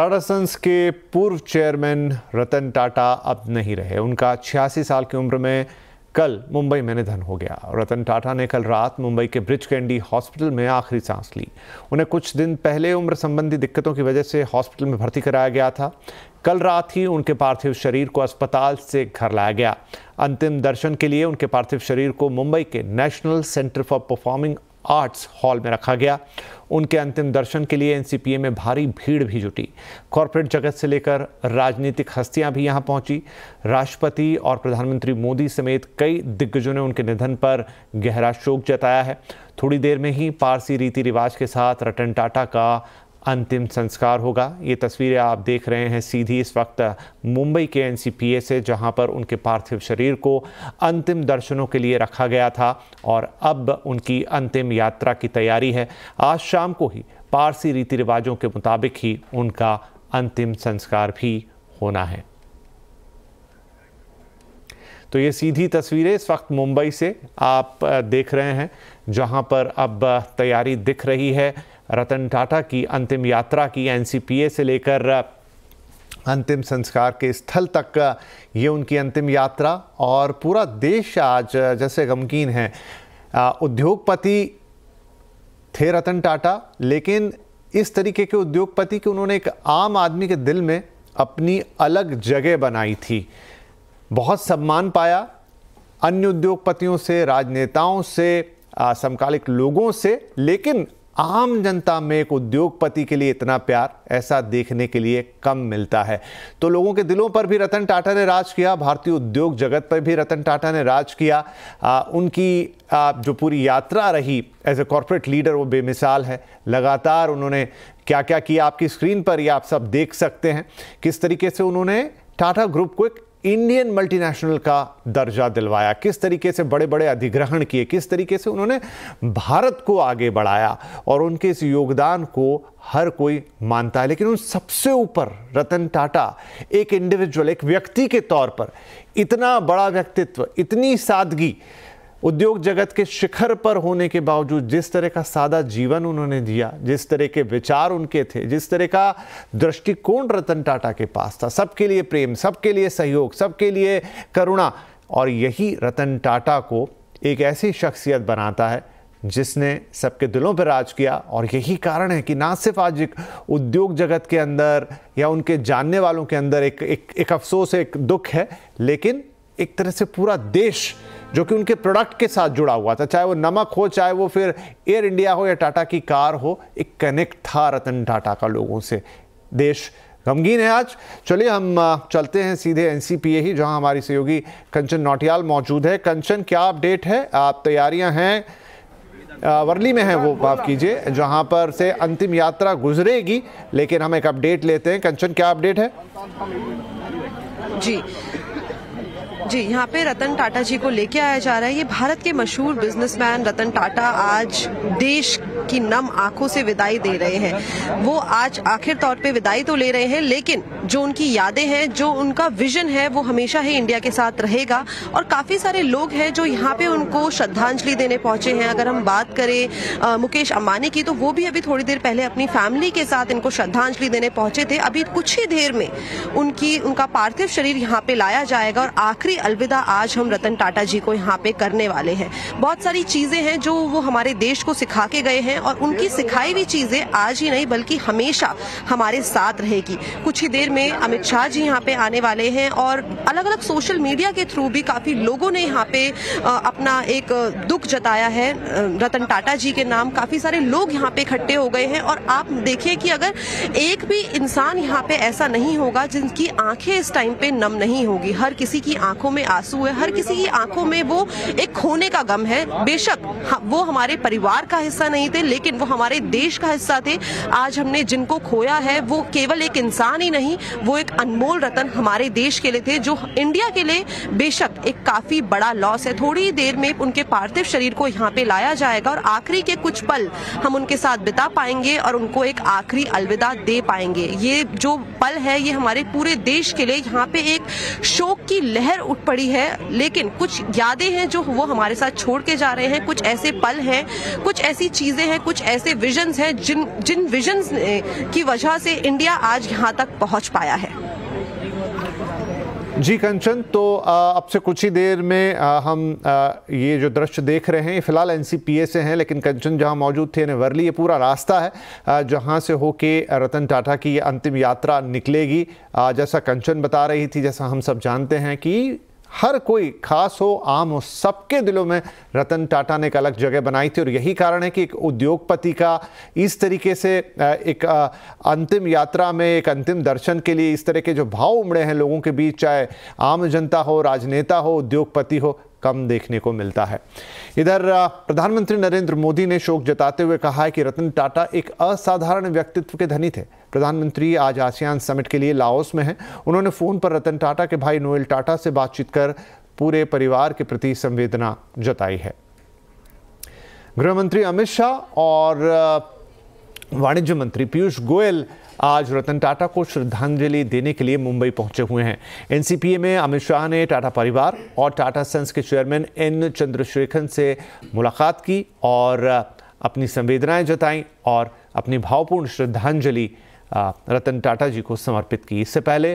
Tata sons के पूर्व chairman रतन टाटा अब नहीं रहे उनका छियासी साल की उम्र में कल मुंबई में निधन हो गया रतन टाटा ने कल रात मुंबई के ब्रिज कैंडी हॉस्पिटल में आखिरी सांस ली उन्हें कुछ दिन पहले उम्र संबंधी दिक्कतों की वजह से हॉस्पिटल में भर्ती कराया गया था कल रात ही उनके पार्थिव शरीर को अस्पताल से घर लाया गया अंतिम दर्शन के लिए उनके पार्थिव शरीर को मुंबई के national centre for performing arts hall में रखा गया उनके अंतिम दर्शन के लिए एनसीपीए में भारी भीड़ भी जुटी कॉरपोरेट जगत से लेकर राजनीतिक हस्तियां भी यहां पहुंची राष्ट्रपति और प्रधानमंत्री मोदी समेत कई दिग्गजों ने उनके निधन पर गहरा शोक जताया है थोड़ी देर में ही पारसी रीति रिवाज के साथ रतन टाटा का अंतिम संस्कार होगा ये तस्वीरें आप देख रहे हैं सीधी इस वक्त मुंबई के एनसीपीए से जहां पर उनके पार्थिव शरीर को अंतिम दर्शनों के लिए रखा गया था और अब उनकी अंतिम यात्रा की तैयारी है आज शाम को ही पारसी रीति रिवाजों के मुताबिक ही उनका अंतिम संस्कार भी होना है तो ये सीधी तस्वीरें इस वक्त मुंबई से आप देख रहे हैं जहां पर अब तैयारी दिख रही है रतन टाटा की अंतिम यात्रा की एनसीपीए से लेकर अंतिम संस्कार के स्थल तक ये उनकी अंतिम यात्रा और पूरा देश आज जैसे गमकीन है उद्योगपति थे रतन टाटा लेकिन इस तरीके के उद्योगपति कि उन्होंने एक आम आदमी के दिल में अपनी अलग जगह बनाई थी बहुत सम्मान पाया अन्य उद्योगपतियों से राजनेताओं से समकालिक लोगों से लेकिन आम जनता में एक उद्योगपति के लिए इतना प्यार ऐसा देखने के लिए कम मिलता है तो लोगों के दिलों पर भी रतन टाटा ने राज किया भारतीय उद्योग जगत पर भी रतन टाटा ने राज किया आ, उनकी आ, जो पूरी यात्रा रही एज ए कॉरपोरेट लीडर वो बेमिसाल है लगातार उन्होंने क्या क्या किया आपकी स्क्रीन पर ये आप सब देख सकते हैं किस तरीके से उन्होंने टाटा ग्रुप को एक इंडियन मल्टीनेशनल का दर्जा दिलवाया किस तरीके से बड़े बड़े अधिग्रहण किए किस तरीके से उन्होंने भारत को आगे बढ़ाया और उनके इस योगदान को हर कोई मानता है लेकिन उन सबसे ऊपर रतन टाटा एक इंडिविजुअल एक व्यक्ति के तौर पर इतना बड़ा व्यक्तित्व इतनी सादगी उद्योग जगत के शिखर पर होने के बावजूद जिस तरह का सादा जीवन उन्होंने दिया जिस तरह के विचार उनके थे जिस तरह का दृष्टिकोण रतन टाटा के पास था सबके लिए प्रेम सबके लिए सहयोग सबके लिए करुणा और यही रतन टाटा को एक ऐसी शख्सियत बनाता है जिसने सबके दिलों पर राज किया और यही कारण है कि ना सिर्फ आज एक उद्योग जगत के अंदर या उनके जानने वालों के अंदर एक एक, एक अफसोस एक दुख है लेकिन एक तरह से पूरा देश जो कि उनके प्रोडक्ट के साथ जुड़ा हुआ था चाहे वो नमक हो चाहे वो फिर एयर इंडिया हो या टाटा की कार हो एक कनेक्ट था रतन टाटा का लोगों से देश गमगीन है आज चलिए हम चलते हैं सीधे एन ही जहां हमारी सहयोगी कंचन नौटियाल मौजूद है कंचन क्या अपडेट है आप तैयारियां हैं वर्ली में है वो माफ कीजिए जहां पर से अंतिम यात्रा गुजरेगी लेकिन हम एक अपडेट लेते हैं कंचन क्या अपडेट है जी जी यहाँ पे रतन टाटा जी को लेके आया जा रहा है ये भारत के मशहूर बिजनेसमैन रतन टाटा आज देश की नम आंखों से विदाई दे रहे हैं वो आज आखिर तौर पे विदाई तो ले रहे हैं लेकिन जो उनकी यादें हैं जो उनका विजन है वो हमेशा ही इंडिया के साथ रहेगा और काफी सारे लोग हैं जो यहाँ पे उनको श्रद्धांजलि देने पहुंचे हैं अगर हम बात करें आ, मुकेश अंबानी की तो वो भी अभी थोड़ी देर पहले अपनी फैमिली के साथ इनको श्रद्धांजलि देने पहुंचे थे अभी कुछ ही देर में उनकी उनका पार्थिव शरीर यहाँ पे लाया जाएगा और आखिरी अलविदा आज हम रतन टाटा जी को यहाँ पे करने वाले हैं बहुत सारी चीजें हैं जो वो हमारे देश को सिखा के गए हैं और उनकी सिखाई हुई चीजें आज ही नहीं बल्कि हमेशा हमारे साथ रहेगी कुछ ही देर में अमित शाह जी यहाँ पे आने वाले हैं और अलग अलग सोशल मीडिया के थ्रू भी काफी लोगों ने यहाँ पे अपना एक दुख जताया है रतन टाटा जी के नाम काफी सारे लोग यहाँ पे इकट्ठे हो गए हैं और आप देखिए कि अगर एक भी इंसान यहाँ पे ऐसा नहीं होगा जिनकी आंखें इस टाइम पे नम नहीं होगी हर किसी की आंखों आंखों में आंसू है हर किसी की आंखों में वो एक खोने का गम है बेशक वो हमारे परिवार का हिस्सा नहीं थे लेकिन वो हमारे देश का हिस्सा थे आज हमने जिनको खोया है वो केवल एक इंसान ही नहीं वो एक अनमोल रतन हमारे देश के लिए थे जो इंडिया के लिए बेशक एक काफी बड़ा लॉस है थोड़ी देर में उनके पार्थिव शरीर को यहाँ पे लाया जाएगा और आखिरी के कुछ पल हम उनके साथ बिता पाएंगे और उनको एक आखिरी अलविदा दे पाएंगे ये जो पल है ये हमारे पूरे देश के लिए यहाँ पे एक शोक की लहर उठ पड़ी है लेकिन कुछ यादें हैं जो वो हमारे साथ छोड़ के जा रहे हैं कुछ ऐसे पल हैं कुछ ऐसी चीजें हैं कुछ ऐसे विजन्स हैं जिन जिन विजन्स की वजह से इंडिया आज यहाँ तक पहुँच पाया है जी कंचन तो अब से कुछ ही देर में हम ये जो दृश्य देख रहे हैं फिलहाल एन से हैं लेकिन कंचन जहां मौजूद थे वर्ली ये पूरा रास्ता है जहां से होके रतन टाटा की ये अंतिम यात्रा निकलेगी जैसा कंचन बता रही थी जैसा हम सब जानते हैं कि हर कोई खास हो आम हो सबके दिलों में रतन टाटा ने एक अलग जगह बनाई थी और यही कारण है कि एक उद्योगपति का इस तरीके से एक अंतिम यात्रा में एक अंतिम दर्शन के लिए इस तरह के जो भाव उमड़े हैं लोगों के बीच चाहे आम जनता हो राजनेता हो उद्योगपति हो कम देखने को मिलता है इधर प्रधानमंत्री नरेंद्र मोदी ने शोक जताते हुए कहा है कि रतन टाटा एक असाधारण व्यक्तित्व के धनी थे प्रधानमंत्री आज आसियान समिट के लिए लाओस में हैं उन्होंने फ़ोन पर रतन टाटा के भाई नोएल टाटा से बातचीत कर पूरे परिवार के प्रति संवेदना जताई है गृहमंत्री अमित शाह और वाणिज्य मंत्री पीयूष गोयल आज रतन टाटा को श्रद्धांजलि देने के लिए मुंबई पहुंचे हुए हैं एनसीपीए में अमित शाह ने टाटा परिवार और टाटा सन्स के चेयरमैन एन चंद्रशेखर से मुलाकात की और अपनी संवेदनाएं जताई और अपनी भावपूर्ण श्रद्धांजलि रतन टाटा जी को समर्पित की इससे पहले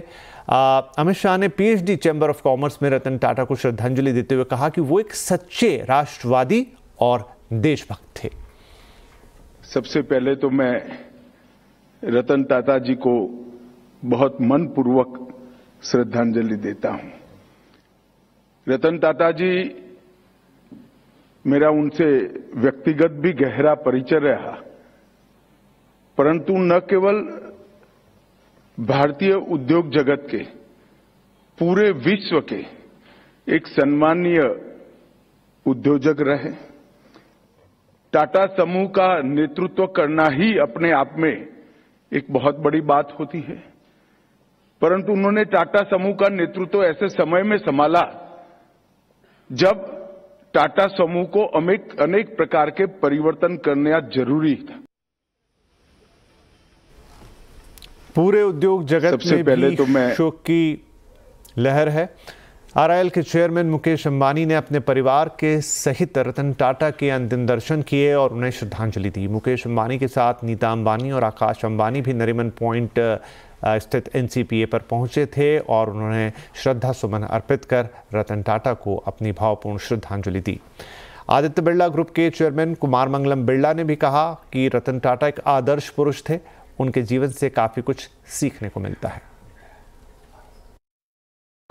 अमित शाह ने पीएचडी चैम्बर ऑफ कॉमर्स में रतन टाटा को श्रद्धांजलि देते हुए कहा कि वो एक सच्चे राष्ट्रवादी और देशभक्त थे सबसे पहले तो मैं रतन टाटा जी को बहुत मनपूर्वक श्रद्धांजलि देता हूं रतन टाटा जी मेरा उनसे व्यक्तिगत भी गहरा परिचय रहा परंतु न केवल भारतीय उद्योग जगत के पूरे विश्व के एक सम्मानीय उद्योजक रहे टाटा समूह का नेतृत्व करना ही अपने आप में एक बहुत बड़ी बात होती है परंतु उन्होंने टाटा समूह का नेतृत्व ऐसे समय में संभाला जब टाटा समूह को अनेक प्रकार के परिवर्तन करना जरूरी था पूरे उद्योग जगत में पहले भी तो मैं शोक की लहर है आरआईएल के चेयरमैन मुकेश अंबानी ने अपने परिवार के सहित रतन टाटा के अंतिम दर्शन किए और उन्हें श्रद्धांजलि दी मुकेश अंबानी के साथ नीता अंबानी और आकाश अंबानी भी नरिमन पॉइंट स्थित एनसीपीए पर पहुंचे थे और उन्होंने श्रद्धा सुमन अर्पित कर रतन टाटा को अपनी भावपूर्ण श्रद्धांजलि दी आदित्य बिरला ग्रुप के चेयरमैन कुमार मंगलम बिरला ने भी कहा कि रतन टाटा एक आदर्श पुरुष थे उनके जीवन से काफ़ी कुछ सीखने को मिलता है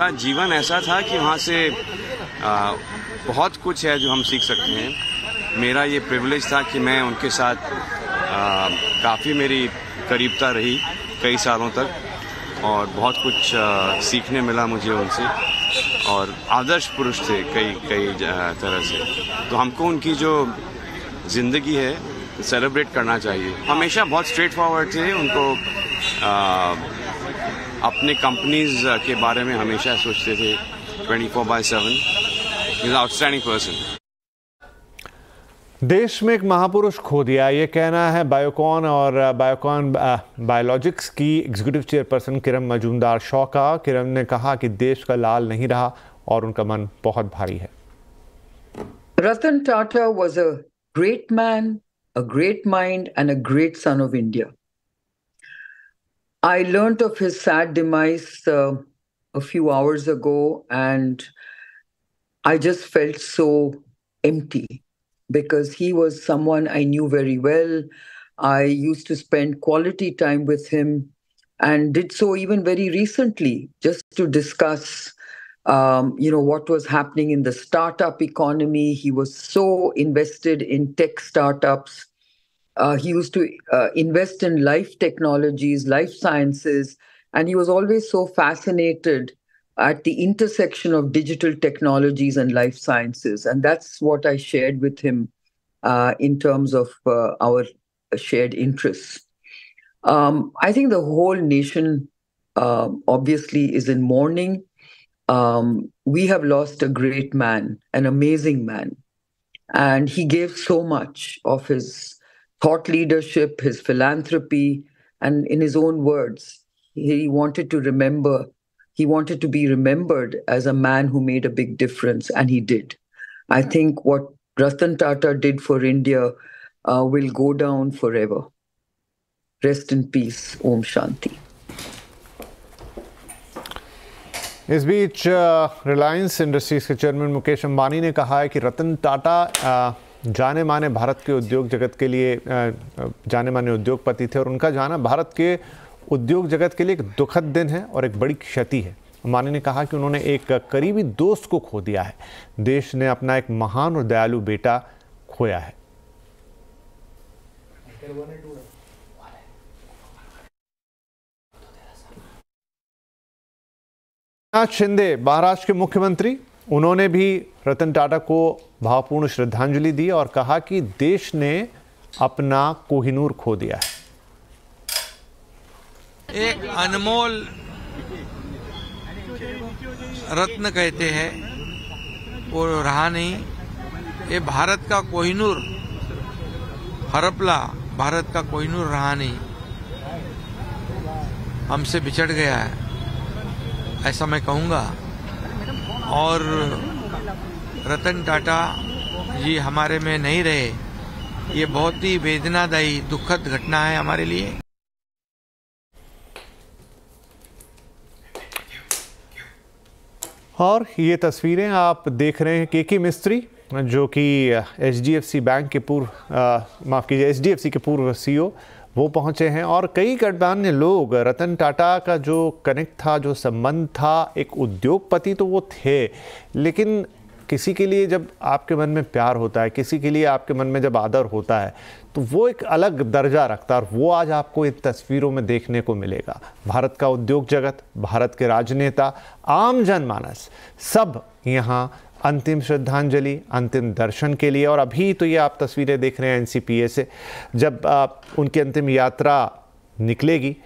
हाँ, जीवन ऐसा था कि वहाँ से आ, बहुत कुछ है जो हम सीख सकते हैं मेरा ये प्रिविलेज था कि मैं उनके साथ काफ़ी मेरी करीबता रही कई सालों तक और बहुत कुछ आ, सीखने मिला मुझे उनसे और आदर्श पुरुष थे कई कई तरह से तो हमको उनकी जो ज़िंदगी है सेलिब्रेट करना चाहिए हमेशा बहुत स्ट्रेट फॉरवर्ड थे उनको आ, अपने कंपनीज के बारे में हमेशा सोचते थे 24 four by seven is outstanding person देश में एक महापुरुष खो दिया ये कहना है बायोकॉन और बायोकॉन बायोलॉजिक्स की एग्जीक्यूटिव चेयरपर्सन किरण मजूमदार शॉ का किरण ने कहा कि देश का लाल नहीं रहा और उनका मन बहुत भारी है Ratan Tata was a great man a great mind and a great son of India. I learnt of his sad demise uh, a few hours ago, and I just felt so empty because he was someone I knew very well. I used to spend quality time with him and did so even very recently just to discuss um, you know what was happening in the startup economy. He was so invested in tech startups. Uh, he used to uh, invest in life technologies, life sciences, and he was always so fascinated at the intersection of digital technologies and life sciences. And that's what I shared with him uh, in terms of uh, our shared interests. Um, I think the whole nation um, obviously is in mourning um, we have lost a great man, an amazing man. And he gave so much of his thought leadership, his philanthropy, and in his own words, he wanted to remember, he wanted to be remembered as a man who made a big difference, and he did. I think what Ratan Tata did for India uh, will go down forever. Rest in peace, Om Shanti. इस बीच Reliance industries के chairman Mukesh Ambani ने कहा है कि रतन टाटा जाने माने भारत के उद्योग जगत के लिए जाने माने उद्योगपति थे और उनका जाना भारत के उद्योग जगत के लिए एक दुखद दिन है और एक बड़ी क्षति है अंबानी ने कहा कि उन्होंने एक करीबी दोस्त को खो दिया है देश ने अपना एक महान और दयालु बेटा खोया है शिंदे महाराष्ट्र के मुख्यमंत्री उन्होंने भी रतन टाटा को भावपूर्ण श्रद्धांजलि दी और कहा कि देश ने अपना कोहिनूर खो दिया है एक अनमोल रत्न कहते हैं वो रहा नहीं ये भारत का कोहिनूर हरपला भारत का कोहिनूर रहा नहीं हमसे बिछड़ गया है ऐसा मैं कहूँगा और रतन टाटा जी हमारे में नहीं रहे ये बहुत ही वेदनादायी दुखद घटना है हमारे लिए और ये तस्वीरें आप देख रहे हैं के के मिस्त्री जो कि एच बैंक के पूर्व माफ़ कीजिए एच के पूर्व सीईओ वो पहुंचे हैं और कई गणमान्य लोग रतन टाटा का जो कनेक्ट था जो संबंध था एक उद्योगपति तो वो थे लेकिन किसी के लिए जब आपके मन में प्यार होता है किसी के लिए आपके मन में जब आदर होता है तो वो एक अलग दर्जा रखता है और वो आज आपको इन तस्वीरों में देखने को मिलेगा भारत का उद्योग जगत भारत के राजनेता आम जनमानस सब यहाँ अंतिम श्रद्धांजलि अंतिम दर्शन के लिए और अभी तो ये आप तस्वीरें देख रहे हैं एनसीपीए से जब आ, उनकी अंतिम यात्रा निकलेगी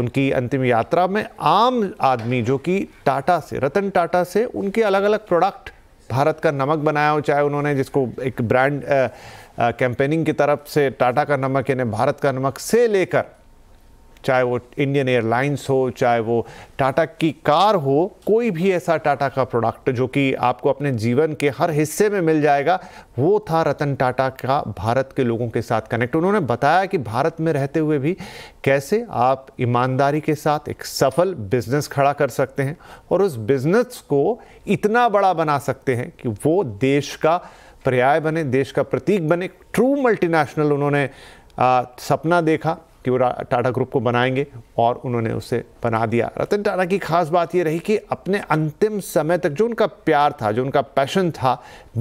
उनकी अंतिम यात्रा में आम आदमी जो कि टाटा से रतन टाटा से उनके अलग अलग प्रोडक्ट भारत का नमक बनाया हो चाहे उन्होंने जिसको एक ब्रांड कैंपेनिंग की तरफ से टाटा का नमक यानी भारत का नमक से लेकर चाहे वो इंडियन एयरलाइंस हो चाहे वो टाटा की कार हो कोई भी ऐसा टाटा का प्रोडक्ट जो कि आपको अपने जीवन के हर हिस्से में मिल जाएगा वो था रतन टाटा का भारत के लोगों के साथ कनेक्ट उन्होंने बताया कि भारत में रहते हुए भी कैसे आप ईमानदारी के साथ एक सफल बिजनेस खड़ा कर सकते हैं और उस बिजनेस को इतना बड़ा बना सकते हैं कि वो देश का पर्याय बने देश का प्रतीक बने ट्रू मल्टीनेशनल उन्होंने आ, सपना देखा कि वो टाटा ग्रुप को बनाएंगे और उन्होंने उसे बना दिया रतन टाटा की खास बात ये रही कि अपने अंतिम समय तक जो उनका प्यार था जो उनका पैशन था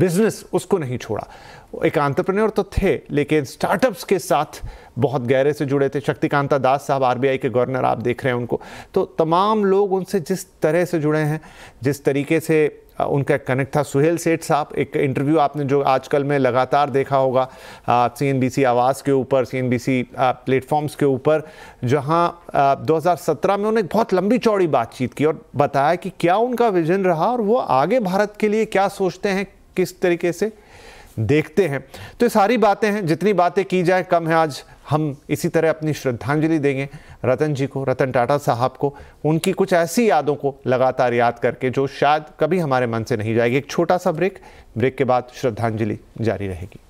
बिजनेस उसको नहीं छोड़ा एक आंट्रप्रनर तो थे लेकिन स्टार्टअप्स के साथ बहुत गहरे से जुड़े थे शक्तिकांता दास साहब आरबीआई के गवर्नर आप देख रहे हैं उनको तो तमाम लोग उनसे जिस तरह से जुड़े हैं जिस तरीके से उनका कनेक्ट था सुहेल सेठ साहब एक इंटरव्यू आपने जो आजकल में लगातार देखा होगा सी आवाज़ के ऊपर सी प्लेटफॉर्म्स के ऊपर जहां 2017 में उन्हें बहुत लंबी चौड़ी बातचीत की और बताया कि क्या उनका विजन रहा और वो आगे भारत के लिए क्या सोचते हैं किस तरीके से देखते हैं तो ये सारी बातें हैं जितनी बातें की जाए कम है आज हम इसी तरह अपनी श्रद्धांजलि देंगे रतन जी को रतन टाटा साहब को उनकी कुछ ऐसी यादों को लगातार याद करके जो शायद कभी हमारे मन से नहीं जाएगी एक छोटा सा ब्रेक ब्रेक के बाद श्रद्धांजलि जारी रहेगी